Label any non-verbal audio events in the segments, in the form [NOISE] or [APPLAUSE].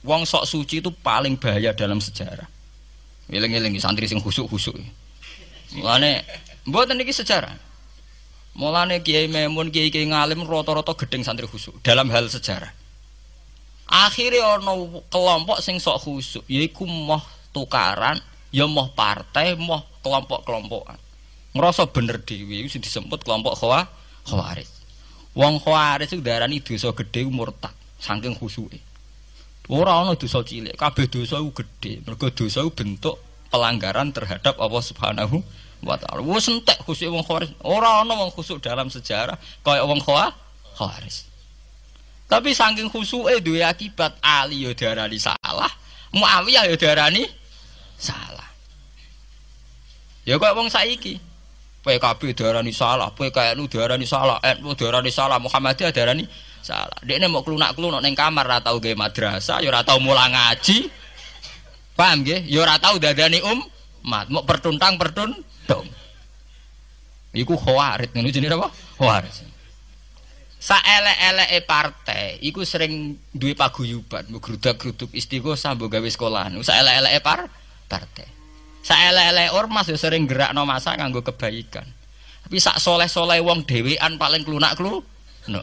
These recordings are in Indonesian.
Wong sok suci itu paling bahaya dalam sejarah. Eling-eling santri sing husuk-husuk. Mulane mboten niki sejarah. Mulane Kiai Memun, Kiai Kiai ngalim rata-rata gedeng santri husuk dalam hal sejarah. Akhirnya ono kelompok sing sok husuk yaiku moh tukaran, ya moh partai, moh kelompok-kelompokan. Ngerasa bener dhewe sing disebut kelompok khawarij. Wong khawarij itu darani dosa gedhe tak, saking khusuke. Orang ana dosa cilik, kabeh dosa iku gede, Mergo dosa iku bentuk pelanggaran terhadap Allah Subhanahu wa taala. Wis entek khusuk wong khawaris. Ora ana wong khusuk dalam sejarah kaya wong khawaris. Tapi saking khusuke duwe akibat Ali ya diarani salah, Muawiyah ya diarani salah. Ya kok wong saiki. PKB diarani salah, PKNU diarani salah, NU diarani salah, Muhammadiyah diarani salah salah. Dia ini mau kelunak kelunak neng kamar ratau gay madrasah, yo ya ratau mulang ngaji, paham gak? Yo ya ratau dadani um, mat mau pertuntang pertun dong. Iku khawarit nih jenenge apa? Khawarit. Saelek-eleke partai iku sering duwe paguyuban, grudak-gruduk istighosah sambo gawe sekolahan. Saelek-eleke par partai. ele eleke ormas yo ya sering gerakno masa nganggo kebaikan. Tapi sak soleh-soleh wong dhewean paling klunak-klunak. No.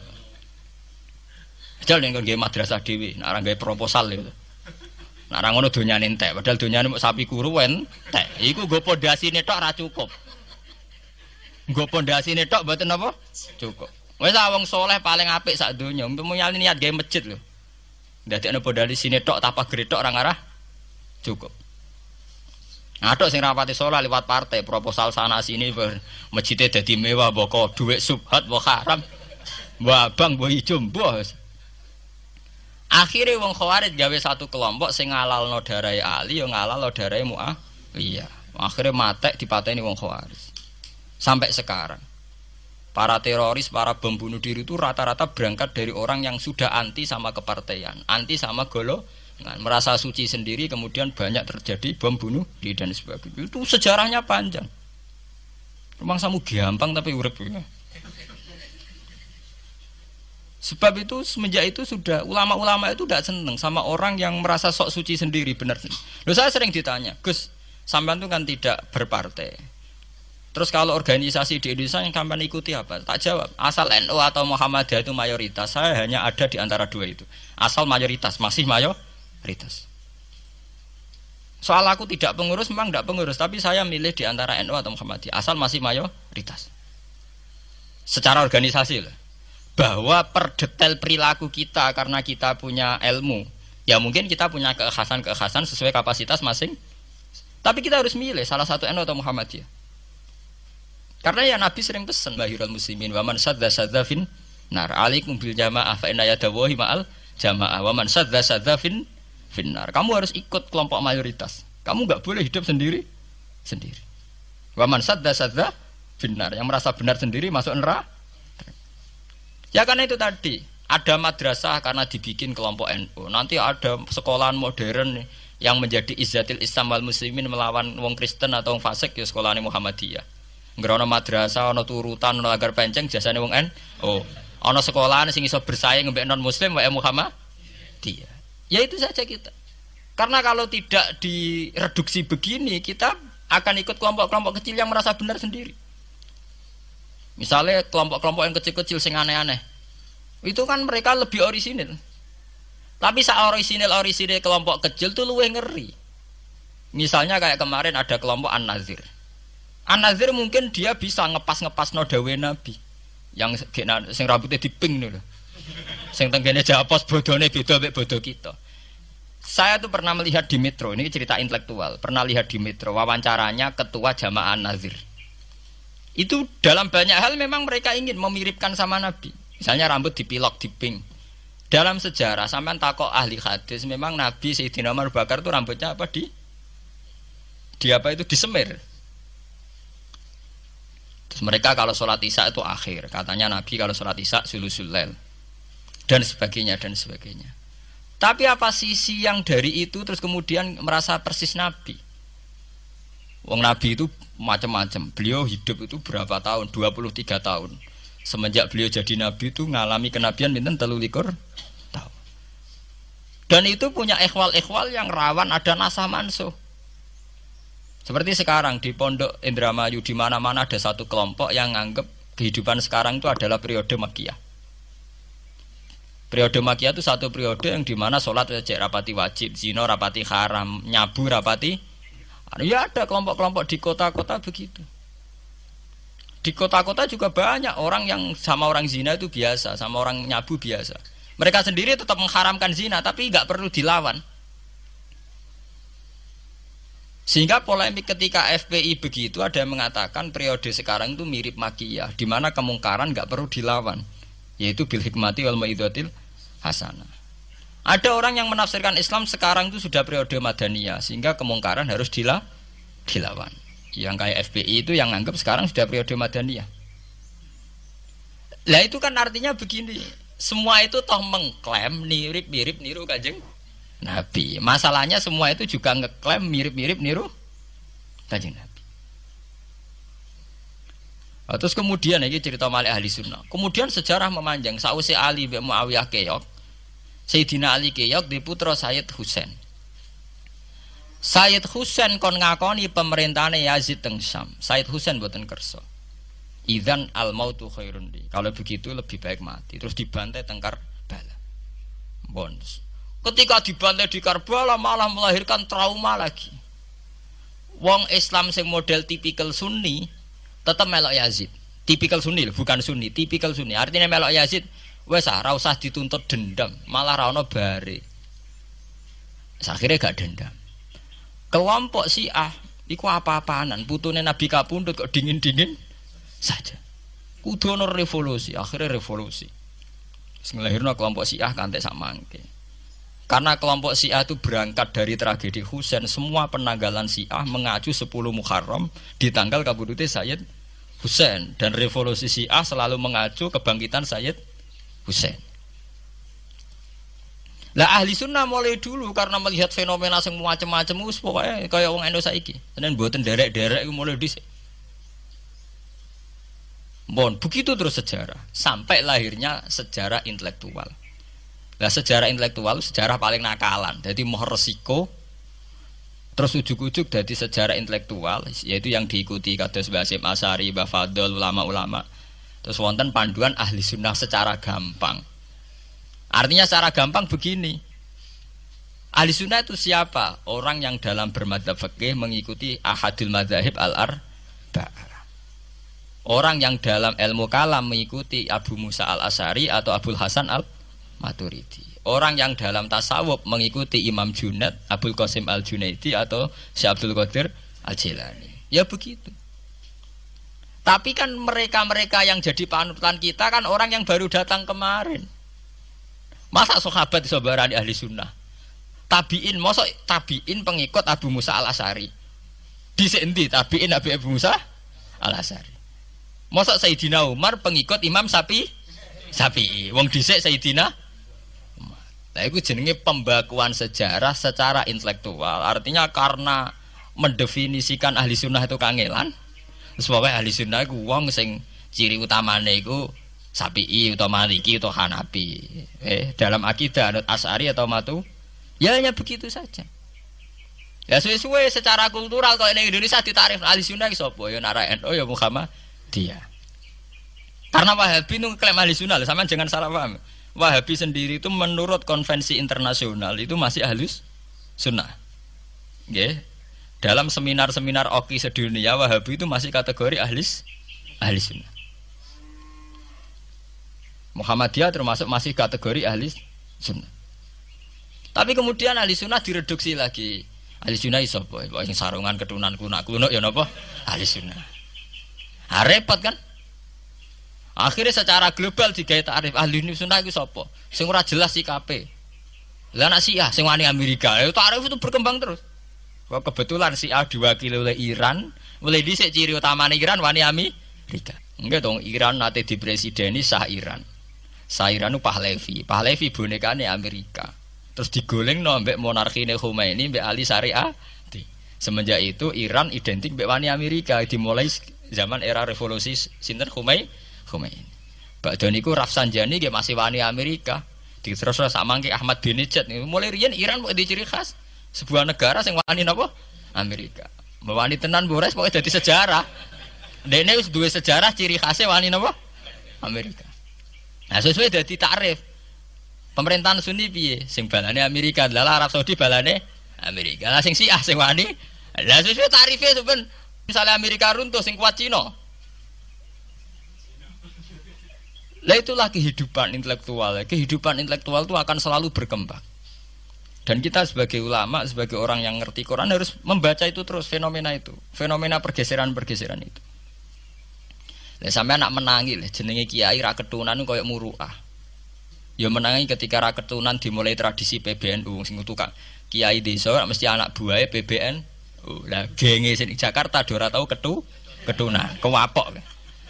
Padahal yang nggak madrasah dewi, orang gaya proposal itu, e. orang ngono dunia nentek, padahal dunia mau sapi kuruen, teh, Iku gue pondasi tok ra cukup. Gue pondasi tok buat apa? Cukup. Wes awang soleh paling apik saat dunia, untuk nyali niat gaya masjid loh. Dadi ana pondasi sini tok tapa geritok orang arah cukup. Ada sing rapati sholat lewat partai proposal sana sini ber masjidnya jadi mewah boko duit subhat boh haram boh abang, boh hijau boh akhirnya wong khawarij gawe satu kelompok sing ngalalno darahe Ali yo ngalalno Mu'ah, iya. akhirnya matek dipateni wong khawarij sampai sekarang para teroris, para bom bunuh diri itu rata-rata berangkat dari orang yang sudah anti sama kepartaian, anti sama golongan, merasa suci sendiri, kemudian banyak terjadi bom bunuh diri dan sebagainya. Itu sejarahnya panjang. Rumah samu gampang tapi urep ya. Sebab itu semenjak itu sudah ulama-ulama itu tidak seneng sama orang yang merasa sok suci sendiri benar. Loh saya sering ditanya, Gus, sampean itu kan tidak berpartai. Terus kalau organisasi di Indonesia yang kapan ikuti apa? Tak jawab. Asal NU atau Muhammadiyah itu mayoritas, saya hanya ada di antara dua itu. Asal mayoritas, masih mayoritas. Soal aku tidak pengurus, memang tidak pengurus, tapi saya milih di antara NU atau Muhammadiyah, asal masih mayoritas. Secara organisasi loh bahwa per detail perilaku kita karena kita punya ilmu ya mungkin kita punya kekhasan-kekhasan sesuai kapasitas masing tapi kita harus milih salah satu NU atau Muhammadiyah karena ya Nabi sering pesan bahirul muslimin waman sadda sadda fin nar alikum bil jamaah fa inna yadawahi ma'al jamaah waman sadda sadda fin finnar kamu harus ikut kelompok mayoritas kamu nggak boleh hidup sendiri sendiri waman sadda sadda finnar yang merasa benar sendiri masuk neraka Ya karena itu tadi ada madrasah karena dibikin kelompok NU. Nanti ada sekolahan modern yang menjadi izatil Islam wal muslimin melawan wong Kristen atau wong fasik ya sekolahane Muhammadiyah. Ngerono madrasah ana turutan ana agar penceng jasane wong NU. Ana sekolahan sing iso bersaing mbek non muslim wae Muhammadiyah. Ya itu saja kita. Karena kalau tidak direduksi begini, kita akan ikut kelompok-kelompok kecil yang merasa benar sendiri. Misalnya kelompok-kelompok yang kecil-kecil sing aneh-aneh. Itu kan mereka lebih orisinil. Tapi saat orisinil orisinil kelompok kecil tuh luwe ngeri. Misalnya kayak kemarin ada kelompok An-Nazir. An-Nazir mungkin dia bisa ngepas-ngepas nodawe Nabi. Yang kena sing rambutnya diping nih loh. Sing tenggene japos bodone beda mek bodoh kita. Saya tuh pernah melihat di Metro, ini cerita intelektual. Pernah lihat di Metro wawancaranya ketua jamaah An-Nazir itu dalam banyak hal memang mereka ingin memiripkan sama Nabi. Misalnya rambut dipilok, diping. Dalam sejarah sampean takok ahli hadis memang Nabi Sayyidina Umar Bakar itu rambutnya apa di di apa itu disemir. Terus mereka kalau sholat isya itu akhir, katanya Nabi kalau sholat isya sulu sulel dan sebagainya dan sebagainya. Tapi apa sisi yang dari itu terus kemudian merasa persis Nabi? Wong Nabi itu macam-macam. Beliau hidup itu berapa tahun? 23 tahun. Semenjak beliau jadi nabi itu ngalami kenabian binten likur, tahun. Dan itu punya ikhwal-ikhwal yang rawan ada nasa manso. Seperti sekarang di Pondok Indramayu di mana-mana ada satu kelompok yang nganggep kehidupan sekarang itu adalah periode Makiyah. Periode Makiyah itu satu periode yang dimana sholat wajib rapati wajib, zino rapati haram, nyabu rapati Anu, ya ada kelompok-kelompok di kota-kota begitu. Di kota-kota juga banyak orang yang sama orang zina itu biasa, sama orang nyabu biasa. Mereka sendiri tetap mengharamkan zina, tapi nggak perlu dilawan. Sehingga polemik ketika FPI begitu ada yang mengatakan periode sekarang itu mirip makiyah, di mana kemungkaran nggak perlu dilawan, yaitu bil hikmati wal maidatil hasanah. Ada orang yang menafsirkan Islam sekarang itu sudah periode Madaniyah sehingga kemungkaran harus dila, dilawan. Yang kayak FPI itu yang anggap sekarang sudah periode Madaniyah. Lah itu kan artinya begini, semua itu toh mengklaim mirip-mirip niru kanjeng Nabi. Masalahnya semua itu juga ngeklaim mirip-mirip niru kanjeng Nabi. Nah, terus kemudian ini cerita Malik ahli sunnah. Kemudian sejarah memanjang. Sausi Ali bin Muawiyah keok Sayyidina Ali Kiyok di putra Sayyid Husain Sayyid Husain kon ngakoni pemerintahnya Yazid teng Syam Sayyid Husain buatan kerso Idan al mautu khairun di. Kalau begitu lebih baik mati. Terus dibantai tengkar bala. Bonus. Ketika dibantai di Karbala malah melahirkan trauma lagi. Wong Islam sing model tipikal Sunni tetap melok Yazid. Tipikal Sunni bukan Sunni, tipikal Sunni. Artinya melok Yazid wes ah ra usah dituntut dendam malah ra ono bare akhirnya gak dendam kelompok si ah iku apa-apaanan putune nabi kapundut kok dingin-dingin saja kudu revolusi akhirnya revolusi Bismillahirrahmanirrahim kelompok si ah kantek sama mangke karena kelompok Syiah itu berangkat dari tragedi Husain, semua penanggalan Syiah mengacu 10 Muharram di tanggal kabudute Sayyid Husain dan revolusi Syiah selalu mengacu kebangkitan Sayyid Husain. Lah ahli sunnah mulai dulu karena melihat fenomena yang macam-macam wis pokoke kaya wong Endo saiki. Tenan mboten derek-derek iku mulai dhisik. Bon, begitu terus sejarah sampai lahirnya sejarah intelektual. Lah sejarah intelektual sejarah paling nakalan. Jadi mau resiko terus ujuk-ujuk dari sejarah intelektual yaitu yang diikuti kados Mbah asari Mbah ulama-ulama. Terus wonten panduan ahli sunnah secara gampang. Artinya secara gampang begini. Ahli sunnah itu siapa? Orang yang dalam bermadzhab fikih mengikuti ahadul madzhab al-ar Orang yang dalam ilmu kalam mengikuti Abu Musa al-Asari atau Abul Hasan al-Maturidi orang yang dalam tasawuf mengikuti Imam junad Abdul Qasim Al Junaidi atau Syekh Abdul Qadir Al Jilani. Ya begitu. Tapi kan mereka-mereka yang jadi panutan kita kan orang yang baru datang kemarin. Masa sahabat sabarani ahli sunnah? Tabiin, masa tabiin pengikut Abu Musa al-Asari? Di tabiin Abu, Abu Musa al-Asari. Masa Sayyidina Umar pengikut Imam Sapi? Sapi. Wong dhisik Sayyidina Nah, itu jenenge pembakuan sejarah secara intelektual. Artinya karena mendefinisikan ahli sunnah itu kangelan, sebabnya ahli sunnah itu wong sing ciri utamane itu sapi atau Maliki atau hanapi Eh, dalam akidah anut As'ari atau Matu ya hanya begitu saja. Ya sesuai secara kultural kalau ini Indonesia ditarif ahli sunnah ya apa ya nara no, ya Muhammad dia. Karena Wahabi itu klaim ahli sunnah, sama jangan salah paham. Wahabi sendiri itu menurut konvensi internasional itu masih ahli sunnah. ya? dalam seminar-seminar oki sedunia Wahabi itu masih kategori ahli ahli sunnah. Muhammadiyah termasuk masih kategori ahli sunnah. Tapi kemudian ahli sunnah direduksi lagi. Ahli sunnah iso apa? Yang sarungan ketunan kunak kunuk ya napa? Ahli sunnah. Ah, repot kan? Akhirnya secara global digawe takrif ahli sunnah itu sapa? Sing ora jelas sikape. Lah anak Syiah sing wani Amerika, ya, takrif itu berkembang terus. Wah, kebetulan si A diwakili oleh Iran, mulai di ciri utama Iran wani Amerika. Enggak dong, Iran nanti di ini sah Iran. Sah Iran itu Pahlavi. Pahlavi nih Amerika. Terus digoleng no, monarki monarkine Khomeini, mbak Ali Syariah. Semenjak itu Iran identik mbak wani Amerika. Dimulai zaman era revolusi Sinten Khomeini. Khomeini. Doni Rafsan Rafsanjani dia masih wani Amerika. Terus sama Ahmad bin Ijat, Mulai Rian Iran mau diciri khas sebuah negara sing wani apa? Amerika Wani tenan bores pokoknya jadi sejarah dene wis duwe sejarah ciri khasnya wani apa? Amerika nah sesuai jadi tarif pemerintahan Sunni piye sing balane Amerika adalah Arab Saudi balane Amerika lah sing Syiah sing wani lah sesuai itu pun misalnya Amerika runtuh sing kuat Cina lah itulah kehidupan intelektual kehidupan intelektual itu akan selalu berkembang dan kita sebagai ulama, sebagai orang yang ngerti Quran harus membaca itu terus fenomena itu, fenomena pergeseran-pergeseran itu. Lah sampe anak menangi lah jenenge kiai ra ketunan koyo muruah. Ya menangi ketika raketunan dimulai tradisi PBNU sing tukang kiai desa mesti anak buahnya PBN. Oh, lah genge sini Jakarta dora tau ketu ketunan, kewapok.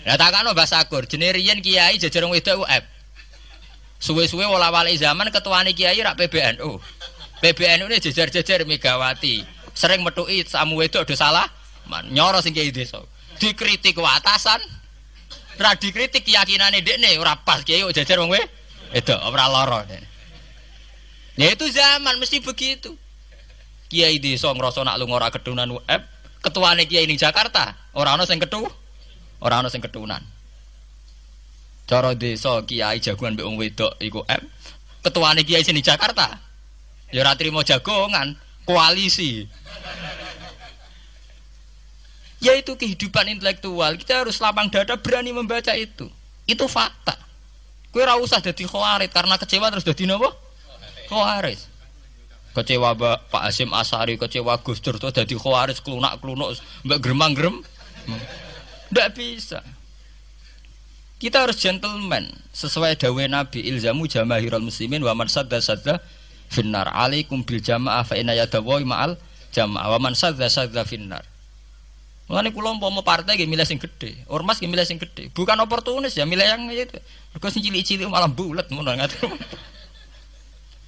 Lah takano Mbah bahasa jenenge riyen kiai jajar wedok UF. Eh, suwe-suwe wala-wali zaman ketuane kiai rak PBNU. PBNU ini jejer-jejer Megawati. Sering metuki samu wedok do salah. Man, nyoro sing kiai desa. Dikritik watasan. Ra dikritik keyakinane dekne ora pas kiai jejer wong itu ora lara. Ya itu zaman mesti begitu. Kiai desa ngrasa nak lunga ora kedunan UF, eh, ketuane kiai ning Jakarta, ora ana sing ketu. Ora ana sing ketunan. Cara desa kiai jagoan mbek wong wedok iku M, eh, ketuane kiai sing Jakarta, Ya ora trimo jagongan, koalisi. Yaitu kehidupan intelektual. Kita harus lapang dada berani membaca itu. Itu fakta. Kue ora usah jadi khawarit karena kecewa terus jadi nopo? Khawaris. Kecewa Pak Pak Asim Asari, kecewa Gus Dur terus jadi khawarit kelunak-kelunuk, mbak geremang-gerem. Tidak bisa. Kita harus gentleman sesuai dawai Nabi ilzamu jamahirul muslimin wa man sadda sadda finnar alaikum bil jamaah fa inna yadawai ma'al jamaah wa man sadza sadza finnar Mulane kula umpama partai nggih milih sing gedhe, ormas nggih milih sing gedhe. Bukan oportunis ya milih yang itu. Mergo sing cilik-cilik malah bulet ngono ngatur. Kan.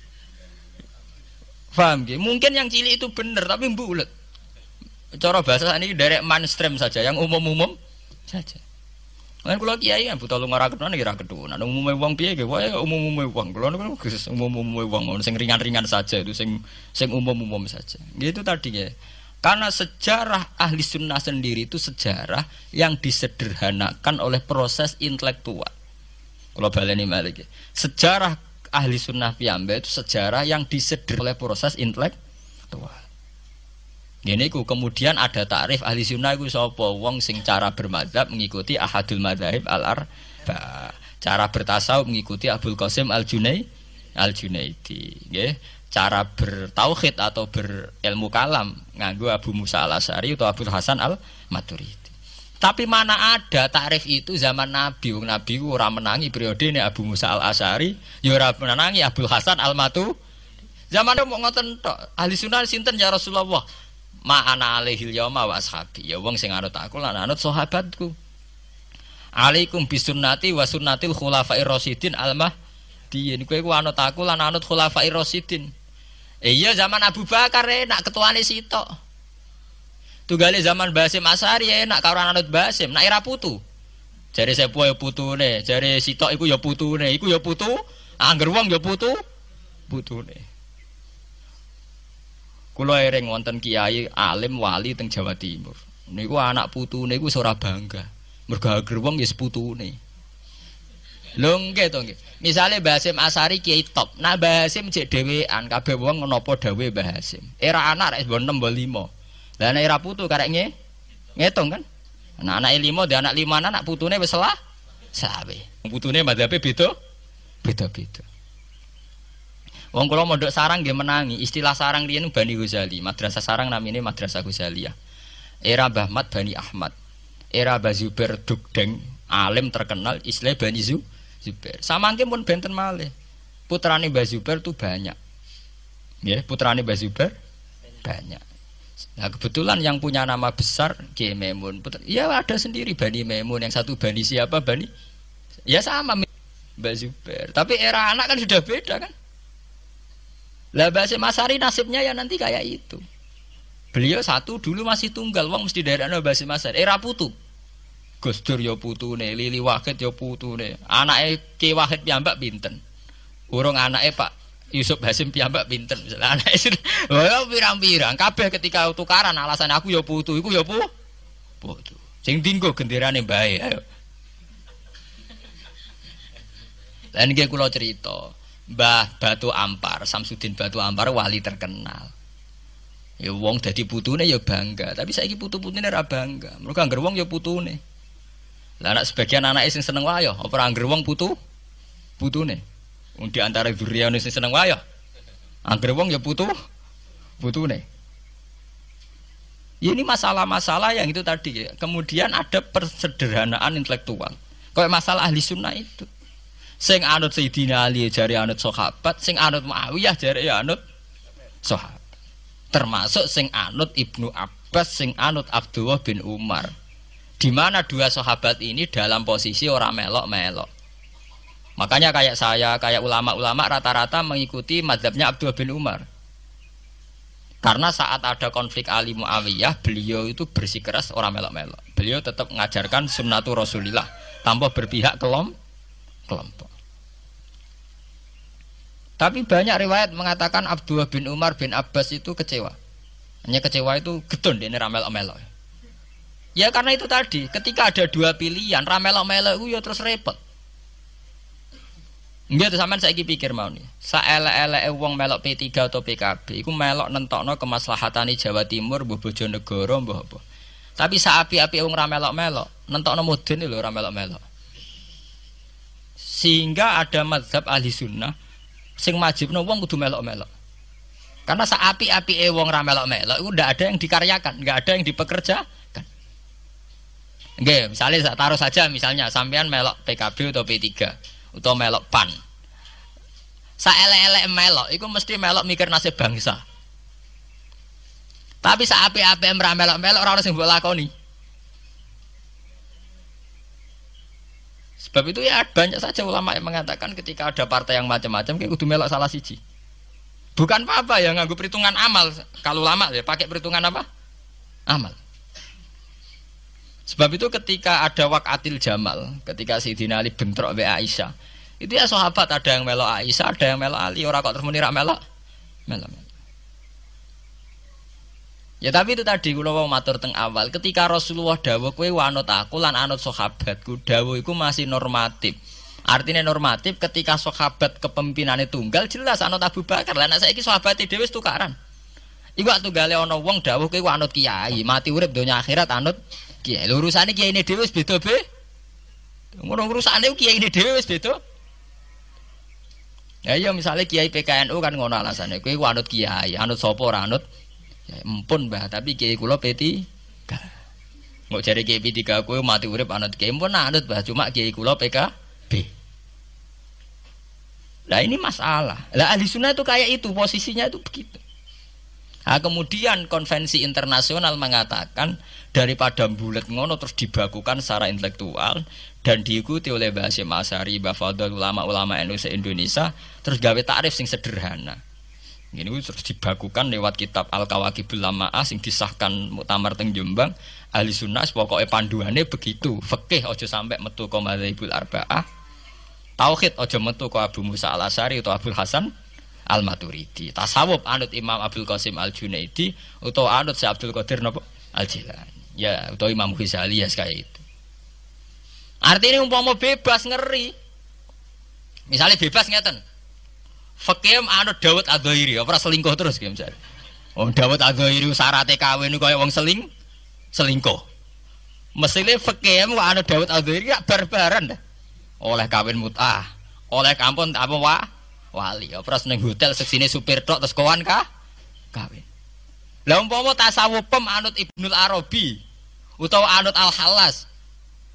[LAUGHS] Paham nggih? Mungkin yang cilik itu bener tapi bulet. Cara bahasa ini derek mainstream saja, yang umum-umum saja. Lan kula kiai kan buta lunga ra ketunan ngira ya ra ketunan. Umume wong piye ge wae umum-umume wong. Kula niku Gus umum-umume wong sing ringan-ringan saja itu sing sing umum-umum saja. Gitu tadi ya. Karena sejarah ahli sunnah sendiri itu sejarah yang disederhanakan oleh proses intelektual. Kalau baleni malik Sejarah ahli sunnah piambe itu sejarah yang disederhanakan oleh proses intelektual. Ini ku kemudian ada tarif ahli sunnah ku sopo wong sing cara bermadhab mengikuti ahadul madzhab al arba cara bertasawuf mengikuti abul Qasim al Junai al Junaidi okay? cara bertauhid atau berilmu kalam nganggu Abu Musa al Asari atau abul Hasan al Maturidi tapi mana ada tarif itu zaman Nabi wong Nabi ora menangi periode ini Abu Musa al Asari yo ya ora menangi abul Hasan al matu zaman itu mau ngoten ahli sunnah sinten ya Rasulullah ma ana alaihil yauma wa ashabi ya wong sing anut aku lan anut sahabatku alaikum bisunnati wa sunnatil khulafa'ir rasyidin almah diin kowe ku anut aku lan anut khulafa'ir rasyidin eh, iya zaman Abu Bakar enak eh, ketuane sitok tugale zaman Basim Asari enak eh, karo anut Basim nak era putu jare sepo ya putune jare sitok iku ya putune iku ya putu angger wong ya putu putune Kulo ereng wonten kiai alim wali teng Jawa Timur. Niku anak putu niku ora bangga. Mergo wong ya seputu Lho nggih to nggih. Misale Mbah Hasim Asari kiai top. Nah Mbah Hasim jek dhewean kabeh wong napa dawuh Mbah Hasim. Era anak rek 6 5. Lah nek era putu karek nge ngitung kan. Nah anake 5 dan anak 5 anak putune wis salah. Sawe. Putune madhabe beda. Beda-beda. Wong kula mondok sarang nggih menangi. Istilah sarang riyen Bani Ghazali. Madrasah sarang namine Madrasah Ghazaliyah. Era Mbah Mat Bani Ahmad. Era Mbah Zubair Dugdeng, alim terkenal istilah Bani Zu Zubair. Samangke pun benten malih. Putrane Mbah Zubair tuh banyak. Ya, putrane Mbah Zubair banyak. Nah kebetulan yang punya nama besar Ki Memun. ya ada sendiri Bani Memun yang satu Bani siapa Bani? Ya sama Mbah Zubair. Tapi era anak kan sudah beda kan? Lah Basim Masari nasibnya ya nanti kayak itu. Beliau satu dulu masih tunggal, wong mesti daerah Basim Masari. Era putu. Gus Dur yo ya putune, Lili Wahid yo ya putune. Anake Ki Wahid piyambak binten. Urung anake Pak Yusuf Basim piyambak binten, Misalnya anake wah [LAUGHS] pirang-pirang kabeh ketika tukaran alasan aku yo ya putu, ikut yo putu. Sing dinggo genderane bae. Ayo. dan gue kula cerita. Mbah Batu Ampar, Samsudin Batu Ampar wali terkenal. Ya wong dadi putune ya bangga, tapi saiki putu-putune ora bangga. Mergo anggere wong ya putune. Lah anak sebagian anak sing seneng wae ya, apa anggere wong putu putune. Wong di antara duriane sing seneng wae ya. Anggere wong ya putu putune. Ya ini masalah-masalah yang itu tadi. Ya. Kemudian ada persederhanaan intelektual. Kayak masalah ahli sunnah itu. Sing anut Sayyidina Ali jari anut sahabat, sing anut Muawiyah jari ya anut sahabat. Termasuk sing anut Ibnu Abbas, sing anut Abdullah bin Umar. Di mana dua sahabat ini dalam posisi orang melok-melok. Makanya kayak saya, kayak ulama-ulama rata-rata mengikuti madhabnya Abdullah bin Umar. Karena saat ada konflik Ali Muawiyah, beliau itu bersikeras orang melok-melok. Beliau tetap mengajarkan sunnatu Rasulillah tanpa berpihak kelompok kelompok. Tapi banyak riwayat mengatakan Abdullah bin Umar bin Abbas itu kecewa. Hanya kecewa itu gedon ini ramel omelo. Ya karena itu tadi, ketika ada dua pilihan ramel omelo itu ya terus repot. Enggak tuh sampean saya pikir mau nih. saelek ele wong melok P3 atau PKB iku melok nentokno di Jawa Timur bu Bojonegoro bu apa. Tapi saapi-api api ra melok-melok, nentokno mudun nih loh ramelok melok sehingga ada mazhab ahli sunnah sing majibno wong kudu melok-melok. Karena seapi api e wong ramelok melok-melok itu tidak ada yang dikaryakan, nggak ada yang dipekerjakan. Oke, misalnya saya taruh saja misalnya sampean melok PKB atau P3 atau melok PAN. saya elek melok itu mesti melok mikir nasib bangsa. Tapi saat api api ra melok-melok orang orang yang buat lakoni. Sebab itu ya banyak saja ulama yang mengatakan ketika ada partai yang macam-macam kayak kudu melok salah siji. Bukan apa-apa ya nganggu perhitungan amal. Kalau lama, ya pakai perhitungan apa? Amal. Sebab itu ketika ada wakatil jamal, ketika Sayyidina Ali bentrok wa Aisyah, itu ya sahabat ada yang melok Aisyah, ada yang melok Ali, orang kok terus menirak melok, melok, melok. Ya tapi itu tadi kula wau matur teng awal ketika Rasulullah dawuh kowe anut aku lan anut sahabatku dawuh iku masih normatif. Artinya normatif ketika sahabat kepemimpinannya tunggal jelas anut Abu Bakar lan saya iki sahabate dhewe wis tukaran. Iku tunggale ana wong dawuh kowe anut kiai, mati urip donya akhirat anut kiai. Lho urusane kiai ini dhewe wis beda be. Ngono urusane kiai ini dhewe wis beda. Ya iya misalnya kiai PKNU kan ngono alasannya kowe anut kiai, anut Sopo ora anut empun Mbah, tapi kiai kula P3. Nggak cari kiai P3 aku mati urip anut kiai empun anut Mbah, cuma kiai kula b Lah ini masalah. Lah ahli sunnah itu kayak itu, posisinya itu begitu. Nah, kemudian konvensi internasional mengatakan daripada bulat ngono terus dibakukan secara intelektual dan diikuti oleh bahasa masari Asari, Mbah ulama-ulama Indonesia terus gawe takrif sing sederhana. Ini terus dibakukan lewat kitab Al Kawakibul Lamaah yang disahkan mutamar teng Jombang. Ahli sunnah pokoknya panduannya begitu. Fikih ojo sampai metu koma Ibul Arba'ah. Tauhid ojo metu ke Abu Musa Al Asari atau abul Hasan Al Maturidi. Tasawuf anut Imam abul Qasim Al Junaidi atau anut si Abdul Qadir Nopo Al jilan Ya atau Imam Ghazali ya kayak itu. Artinya umpama bebas ngeri. Misalnya bebas ngeten. Fakih anut Dawud Adzairi, ora selingkuh terus kayak, misalnya. Wong Dawud Adzairi syaratnya kawin kaya wong seling selingkuh. Mesile fakih wa anut Dawud Adzairi gak barbaran deh, Oleh kawin mut'ah, oleh kampun apa wa wali. Ora seneng hotel seksine supir truk terus kawan kah? Kawin. Lah umpama pem anut Ibnul Arabi utawa anut Al Halas.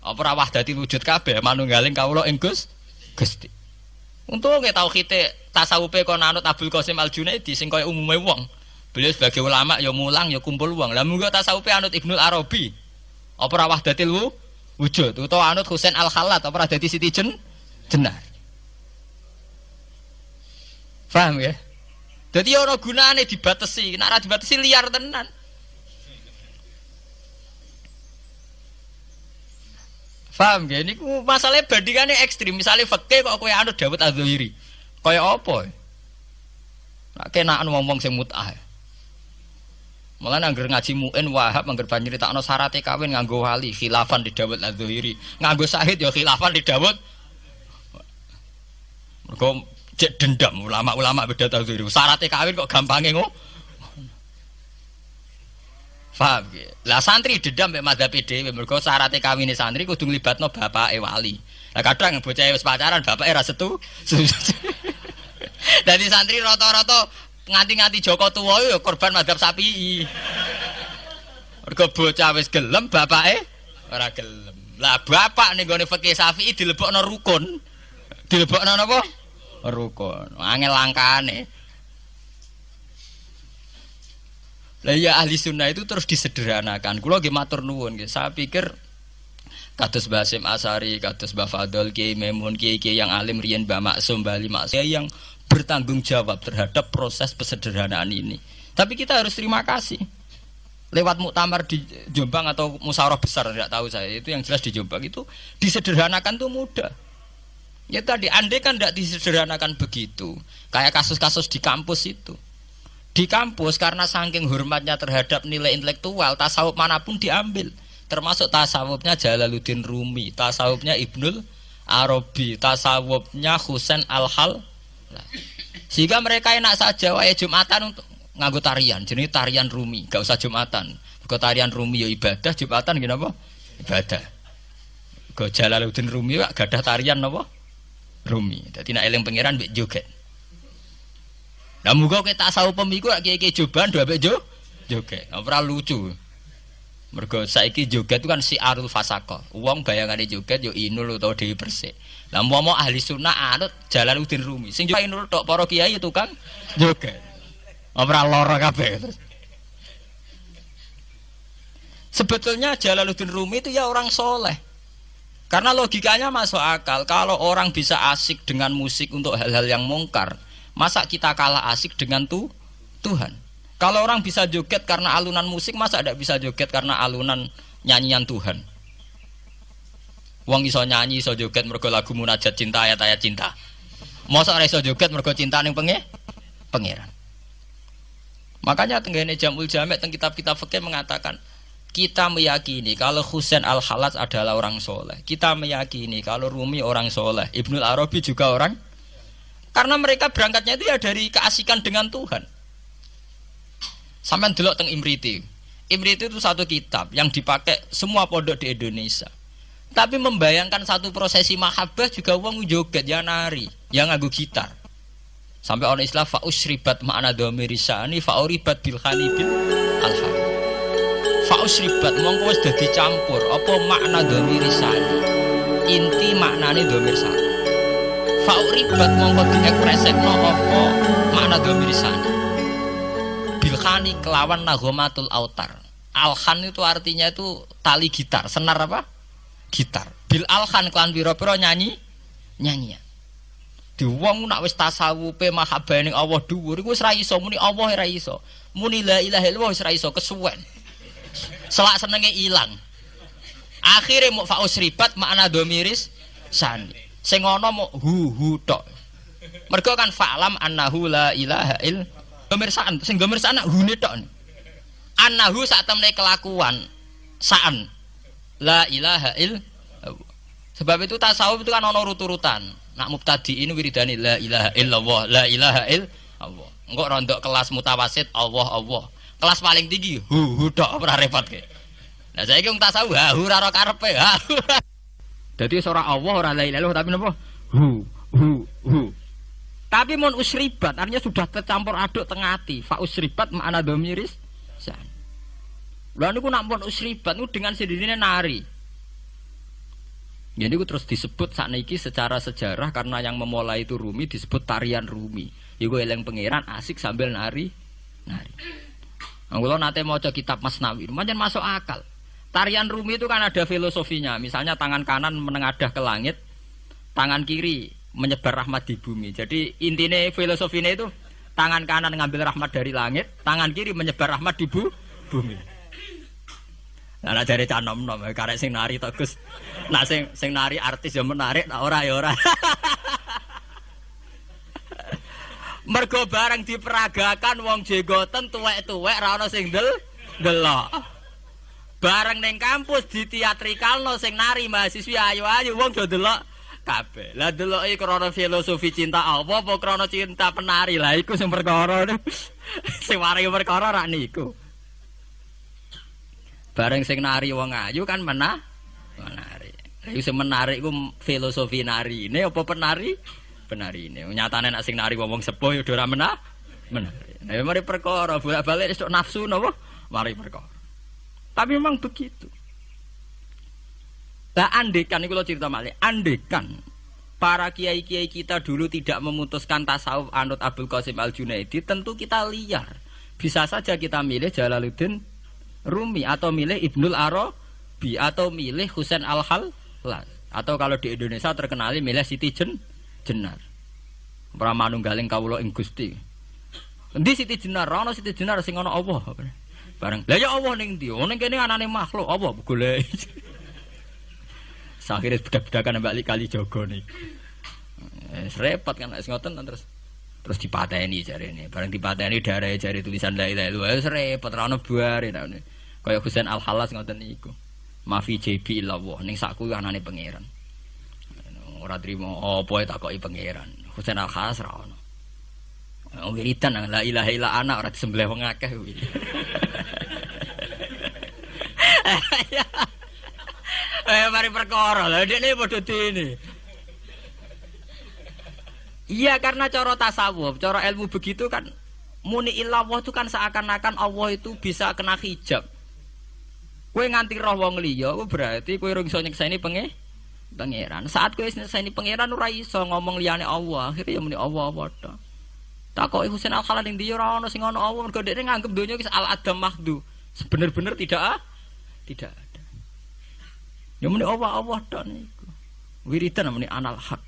Apa rawah dadi wujud kabeh manunggaling kawula ing Gus Gusti. Untuk kita tahu kita tasawufnya kau nanut Abdul Qasim Al Junaidi sing kau umumnya uang, Beliau sebagai ulama ya mulang ya kumpul uang. Lalu juga tasawufnya anut Ibnu Arabi. Apa rawah datil wujud atau anut Husain Al Khalat apa rawah Siti Jen jenar. Faham ya? Jadi orang gunaannya dibatasi, nek dibatasi liar tenan. Faham ya? Ini ku masalahnya bandingannya ekstrim. Misalnya fakir kok yang anut Dawud Azuhiri. Kaya apa? Nak kenaan ngomong sing mut'ah. Malah nangger ngaji mu'in wahab nangger banjir tak no syaratnya kawin nganggo wali khilafan di Dawud Azuhiri. Nganggo sahid ya khilafan di Dawud. Mereka cek dendam ulama-ulama beda Azuhiri. Sarate kawin kok gampangnya ngomong. Paham ya? Lah santri dedam mek mazhab dhewe mergo syaraté kawine santri kudu nglibatno bapake wali. Lah kadang bocah wis pacaran bapake ra setu. [LAUGHS] Dadi santri rata-rata nganti-nganti Joko tuwa ya korban mazhab sapi. Mergo bocah wis gelem bapake ora gelem. Lah bapak ning gone fikih Syafi'i dilebokno rukun. Dilebokno napa? Rukun. Angel langkane. Lah ya ahli sunnah itu terus disederhanakan. Kulo nggih matur nuwun nggih. Saya pikir kados basim Asari, kados Mbah Fadol, Kiai Memun, Kiai Kiai yang alim riyen Mbah Maksum, Mbah Ali Maksum yang bertanggung jawab terhadap proses pesederhanaan ini. Tapi kita harus terima kasih. Lewat muktamar di Jombang atau musyawarah besar tidak tahu saya itu yang jelas di Jombang itu disederhanakan tuh mudah. Ya tadi andai kan tidak disederhanakan begitu, kayak kasus-kasus di kampus itu. Di kampus karena saking hormatnya terhadap nilai intelektual, tasawuf manapun diambil. Termasuk tasawufnya Jalaluddin Rumi, tasawufnya Ibnul Arabi, tasawufnya Husain Al-Hal. Sehingga mereka enak saja wae Jumatan untuk nganggo tarian, jenis tarian Rumi, gak usah Jumatan. Kau tarian Rumi ya ibadah, Jumatan gini apa? Ibadah. Kau Jalaluddin Rumi gak ada tarian apa? Rumi. Jadi nak eling pangeran bik joget. Nah muga kita tak pemikul iku lek kiye-kiye joban do apik nah, lucu. Mergo saiki joget itu kan si arul fasako. uang Wong bayangane joget yo inul utawa Dewi Persik. Lah mau ahli sunnah anut jalan Udin Rumi. Sing joget inul tok para kiai tukang joget. Ora lara kabeh terus. Sebetulnya Jalaluddin Rumi itu ya orang soleh. Karena logikanya masuk akal. Kalau orang bisa asik dengan musik untuk hal-hal yang mungkar, Masa kita kalah asik dengan tu Tuhan? Kalau orang bisa joget karena alunan musik, masa tidak bisa joget karena alunan nyanyian Tuhan? Wong iso nyanyi, iso joget mergo lagu munajat cinta ayat-ayat cinta. Masa orang iso joget mergo cinta ning penge? Pangeran. Makanya tenggene Jamul Jamek teng kitab-kitab fikih mengatakan kita meyakini kalau Husain al Halas adalah orang soleh. Kita meyakini kalau Rumi orang soleh. Ibnul Arabi juga orang karena mereka berangkatnya itu ya dari keasikan dengan Tuhan. Sampai dulu teng Imriti. Imriti itu satu kitab yang dipakai semua pondok di Indonesia. Tapi membayangkan satu prosesi mahabbah juga uang joget ya nari, yang ngagu gitar. Sampai orang Islam faus ribat makna domirisani fauribat bilhani bin alham. Faus ribat mongko dicampur dicampur apa makna domirisani. Inti maknanya domirisani Fau ribet mongko tingkat kresek no mana makna domirisani Bilkhani kelawan nagomatul autar Alhan itu artinya itu tali gitar, senar apa? Gitar. Bil alhan kelan biro biro nyanyi nyanyian. Di wong nak wis tasawufe mahabbane Allah dhuwur iku wis ra iso muni Allah ya ra iso. Muni la ilaha illallah wis ra iso kesuwen. Selak senenge ilang. Akhirnya mu faus ribat makna domiris sani sing ana hu hu tok mergo kan fa'lam annahu la ilaha il pemirsaan sing gemirsaan hu ne tok annahu sak temne kelakuan saan la ilaha il sebab itu tasawuf itu kan ana urut rutan nak mubtadi ini wiridani la ilaha illallah la ilaha il Allah engko rondok kelas mutawasit Allah Allah kelas paling tinggi hu hu tok ora repot ke nah saiki wong tasawuf ha hu ora karepe ha jadi seorang Allah orang lain lalu tapi nopo Hu hu hu. Tapi mon usribat artinya sudah tercampur aduk tengati. hati. Fa usribat makna domiris. Lalu aku nak mon usribat aku dengan sendirinya nari. Jadi aku terus disebut saat niki secara sejarah karena yang memulai itu Rumi disebut tarian Rumi. Iku gue eleng pangeran asik sambil nari, nari. Anggulo nah, nate mau kitab Mas Nawi. macam masuk akal. Tarian Rumi itu kan ada filosofinya. Misalnya tangan kanan menengadah ke langit, tangan kiri menyebar rahmat di bumi. Jadi intinya filosofinya itu tangan kanan ngambil rahmat dari langit, tangan kiri menyebar rahmat di bu, bumi. Nah, dari canom nom, ya, karena sing nari tegus. Nah, sing sing nari artis yang menarik, nah, ora ya ora. [LAUGHS] Mergo barang diperagakan wong jegoten tuwek-tuwek rano sing del delok. Bareng neng kampus di ditiatrikalno sing nari mahasiswi ayu-ayu wong do delok kabeh. Lah deloki krono filosofi cinta apa apa krana cinta penari. Lah iku sing perkara. [LAUGHS] sing waringi perkara rak niku. Bareng sing nari wong ayu kan menah menari. Iku sing menarik ku filosofi nari ini apa penari? Penari ini. Nyatane nak sing nari wong sepuh ya ora menah menari. Nah, ya mari perkara bolak-balik esuk nafsu napa? Mari perkara. Tapi memang begitu. Nah, andekan ini kalau cerita malah, andekan para kiai-kiai kita dulu tidak memutuskan tasawuf anut Abdul Qasim Al Junaidi, tentu kita liar. Bisa saja kita milih Jalaluddin Rumi atau milih Ibnul Arabi atau milih Husain Al Hal atau kalau di Indonesia terkenali milih Siti Jen Jenar. Pramanunggaling kawula ing Gusti. Endi Siti Jenar? Ono Siti Jenar sing ono Allah. Barang, Lah ya Allah ning ndi? Ono kene anane makhluk apa golek. Sakire [LAUGHS] bedak-bedakan mbak kali jogo niku. Eh, repot kan wis ngoten terus terus dipateni jarene. Bareng dipateni darah jari tulisan la ilaha illallah. Wis repot ra ono bare ta. Kaya Husain Al-Halas ngoten niku. Mafi JB illallah ning sakku anane pangeran. Ora trimo opo e tak koki pangeran. Husain Al-Halas ra ono. Oh, wiritan la ilaha illa ana ora disembelih wong akeh kuwi. [LAUGHS] [LAUGHS] eh mari perkara lah ini bodoh ini iya karena coro tasawuf coro ilmu begitu kan muni ilawah itu kan seakan-akan Allah itu bisa kena hijab kue nganti roh wong liya berarti kue rung ke sini pengeh. pangeran saat kue sini pangeran urai so ngomong liyane Allah akhirnya ya muni Allah wadah. tak kok Husain al Khalil yang dia orang orang sing orang Allah nganggep dunia wis al adam mahdu sebener-bener tidak ah tidak ada. Ya muni Allah Allah tok niku. Wiridan muni anal hak.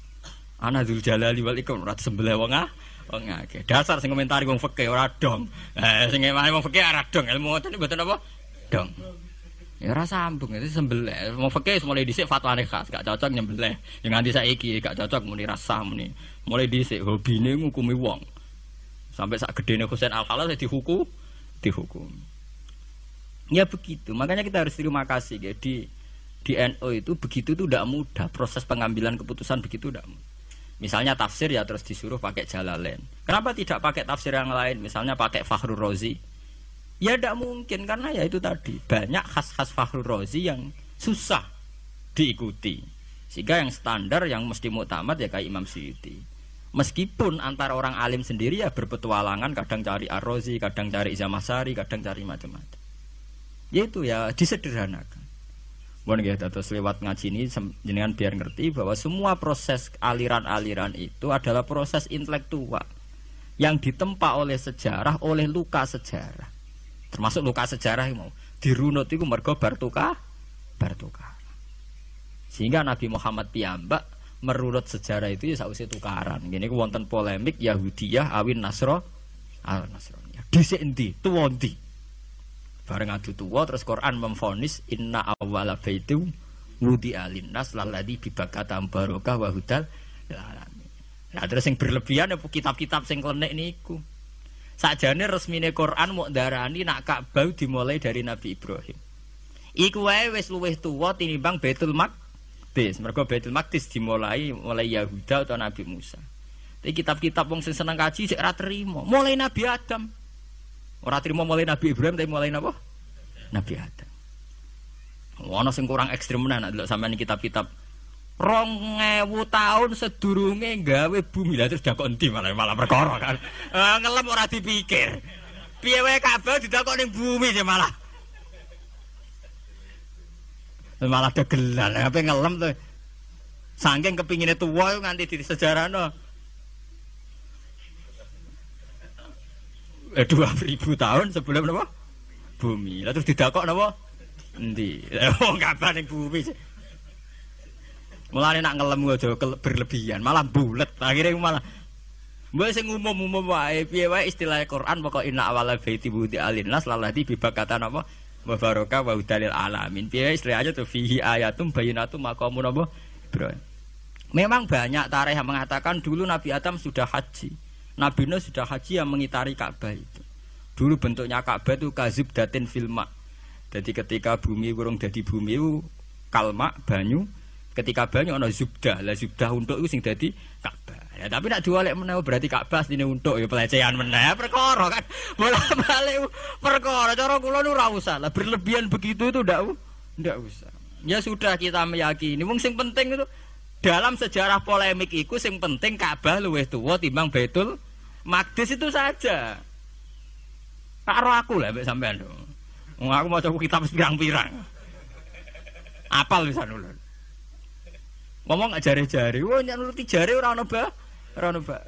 Ana dzul jalali wal ikram ora sembelih wong ah. Wong akeh. Dasar sing komentar wong fikih ora dong. Eh sing emane wong fikih ora dong ilmu ngoten mboten apa? Dong. Ya ora sambung ya, itu sembelih. Wong fikih mulai dhisik fatwane khas, gak cocok nyembelih. Yang nganti saiki gak cocok muni rasa muni. Mulai dhisik hobine ngukumi wong. Sampai sak gedene Husain Al-Halal dihukum, dihukum. Ya begitu, makanya kita harus terima kasih ya di di itu begitu itu tidak mudah proses pengambilan keputusan begitu tidak mudah. Misalnya tafsir ya terus disuruh pakai jalalain. Kenapa tidak pakai tafsir yang lain? Misalnya pakai Fahru Rozi. Ya tidak mungkin karena ya itu tadi banyak khas-khas Fahru Rozi yang susah diikuti. Sehingga yang standar yang mesti mutamat ya kayak Imam Syuuti. Meskipun antara orang alim sendiri ya berpetualangan kadang cari Ar-Rozi, kadang cari Izamasari, kadang cari macam-macam yaitu ya disederhanakan Mohon ya, terus lewat ngaji ini jenengan biar ngerti bahwa semua proses aliran-aliran itu adalah proses intelektual yang ditempa oleh sejarah, oleh luka sejarah. Termasuk luka sejarah yang mau dirunut itu mergo bertukar, bertukar. Sehingga Nabi Muhammad piyambak merunut sejarah itu ya sausi tukaran. Gini wonten polemik Yahudiyah awin Nasro al Nasro. Dhisik endi? Tuwa Bareng adu tua terus Quran memfonis inna awala baitu wudi alinnas laladi bi kata barokah wa hudal Nah terus yang berlebihan ya kitab-kitab yang klenek niku. Sakjane resmine Quran mau darani nak kabau dimulai dari Nabi Ibrahim. Iku wae wis luwih tuwa tinimbang Baitul Maqdis. Mergo Baitul Maqdis dimulai mulai Yahuda atau Nabi Musa. Tapi kitab-kitab wong sing seneng kaji sik ra Mulai Nabi Adam. Orang terima mulai Nabi Ibrahim tapi mulai apa? Nabi Adam. Wono sing kurang ekstrim nak sama sampean kitab-kitab rong ewu tahun sedurunge gawe bumi lah terus dakon di malah malah perkara kan uh, ngelem ora dipikir piye wae kabeh nih ning bumi sih malah malah degelan apa ngelem tuh saking kepinginnya tua nganti di sejarah no Eh, dua ribu tahun sebelum napa? Bumi. Lah terus didakok napa? nanti, eh, oh kapan yang bumi. nih nak ngelem jauh berlebihan, malah bulat Akhirnya malah Mbak sing umum-umum wae piye wae istilah Quran pokok inna awala baiti budi alinnas lalati bibak kata napa wa wa dalil alamin. Piye istilah aja tuh fihi ayatum bayinatum maqamun napa bro Memang banyak tarikh yang mengatakan dulu Nabi Adam sudah haji. Nabi Nuh sudah haji yang mengitari Ka'bah itu. Dulu bentuknya Ka'bah itu kazib datin filma. Jadi ketika bumi kurung jadi bumi itu kalma banyu. Ketika banyu ono zubda, lah zubda untuk itu sing jadi Ka'bah. Ya, tapi nak diwalek menawa berarti Ka'bah ini untuk ya pelecehan meneh ya, perkara kan. Bolak-balik perkara cara kula nu usah. Lah berlebihan begitu itu ndak ndak usah. Ya sudah kita meyakini Mungkin sing penting itu dalam sejarah polemik itu sing penting Ka'bah luwih tuwa timbang Baitul Magdis itu saja. roh aku lah mbek sampean. Aku aku coba kitab pirang-pirang. Apal bisa nulis. Ngomong gak jari-jari, wah nyak nuruti jari orang noba, orang noba.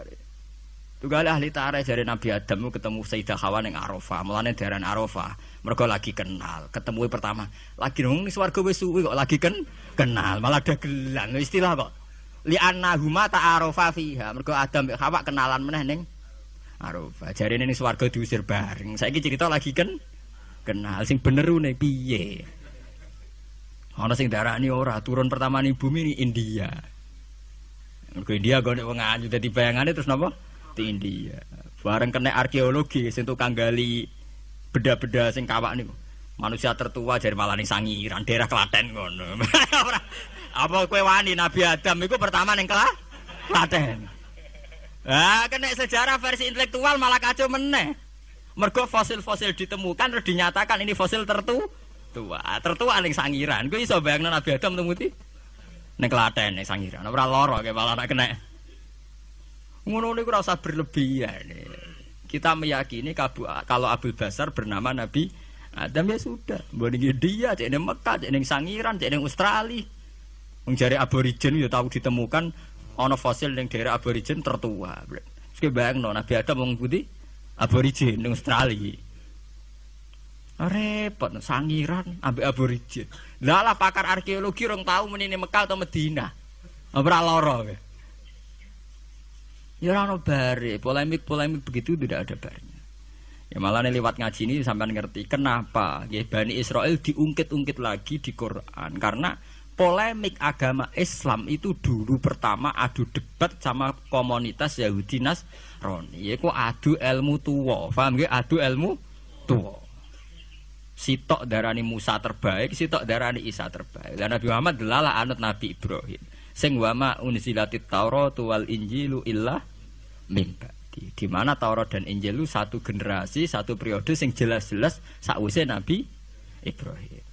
Itu kali ahli tarik jari Nabi Adam ketemu Sayyidah Hawa yang Arofa mulane daerah Arofa mereka lagi kenal, ketemu pertama. Lagi nang Suar wis suwi kok lagi ken kenal, malah gelan. istilah kok. Li humata Arofa fiha. mereka Adam mbek Hawa kenalan meneh neng Aroba. Jadi ini suarga diusir bareng. Saya ini cerita lagi kan kenal sing bener nih piye. Ono sing darah ini ora turun pertama nih bumi ini India. Ke India gue nih ngaji jadi bayangannya terus nopo di India. Bareng kena arkeologi sing tukang gali beda-beda sing kawak nih. Manusia tertua jadi malah nih sangiran daerah Klaten ngono. [LAUGHS] Apa kue wani Nabi Adam itu pertama nih kelah? Klaten. Ah, kena kan sejarah versi intelektual malah kacau meneh. Mergo fosil-fosil ditemukan terus dinyatakan ini fosil tertu tua, tertua ning sangiran. Kuwi iso bayangno Nabi Adam temuti ning Klaten ning sangiran. Ora lara ke malah nak kena. Ngono niku rasa berlebihan berlebihan. Kita meyakini kalau Abu Basar bernama Nabi Adam ya sudah, mbok dia, cek ning Mekah, cek ning Sangiran, cek ning Australia. Wong jare aborigen ya tahu ditemukan Onofosil fosil yang daerah aborigin tertua. Oke bang, Nabi Adam wong putih aborigin di Australia. Ah, repot sangiran ambil aborigin. Lah pakar arkeologi orang tahu menini Mekah atau Medina. abra ah, loro ya? Ya orang bare, polemik-polemik begitu tidak ada barnya. Ya malah nih lewat ngaji ini sampai ngerti kenapa ya Bani Israel diungkit-ungkit lagi di Quran karena polemik agama Islam itu dulu pertama adu debat sama komunitas Yahudi Nasrani Iku ya, adu ilmu tua paham gak adu ilmu tua sitok darani Musa terbaik sitok darani Isa terbaik dan Nabi Muhammad adalah anut Nabi Ibrahim sing wama unisilatit Taurat wal Injilu illah mimba di, mana Taurat dan Injil itu satu generasi satu periode sing jelas-jelas sakwise Nabi Ibrahim